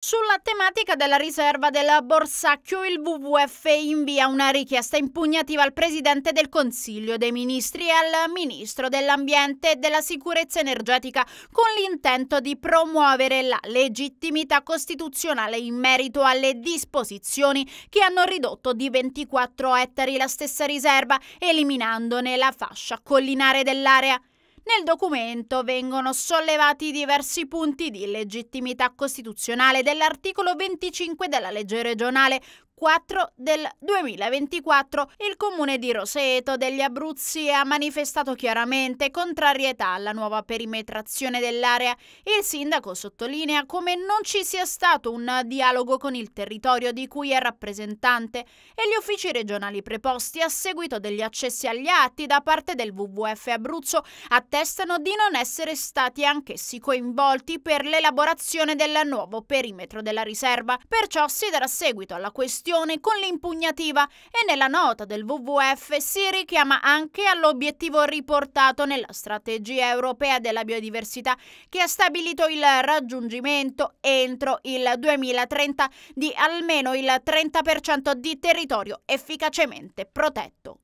Sulla tematica della riserva del Borsacchio, il WWF invia una richiesta impugnativa al Presidente del Consiglio dei Ministri e al Ministro dell'Ambiente e della Sicurezza Energetica con l'intento di promuovere la legittimità costituzionale in merito alle disposizioni che hanno ridotto di 24 ettari la stessa riserva, eliminandone la fascia collinare dell'area. Nel documento vengono sollevati diversi punti di legittimità costituzionale dell'articolo 25 della legge regionale 4 del 2024, il comune di Roseto degli Abruzzi ha manifestato chiaramente contrarietà alla nuova perimetrazione dell'area. Il sindaco sottolinea come non ci sia stato un dialogo con il territorio di cui è rappresentante e gli uffici regionali preposti a seguito degli accessi agli atti da parte del WWF Abruzzo attestano di non essere stati anch'essi coinvolti per l'elaborazione del nuovo perimetro della riserva. Perciò si darà seguito alla questione questione con l'impugnativa e nella nota del WWF si richiama anche all'obiettivo riportato nella strategia europea della biodiversità che ha stabilito il raggiungimento entro il 2030 di almeno il 30% di territorio efficacemente protetto.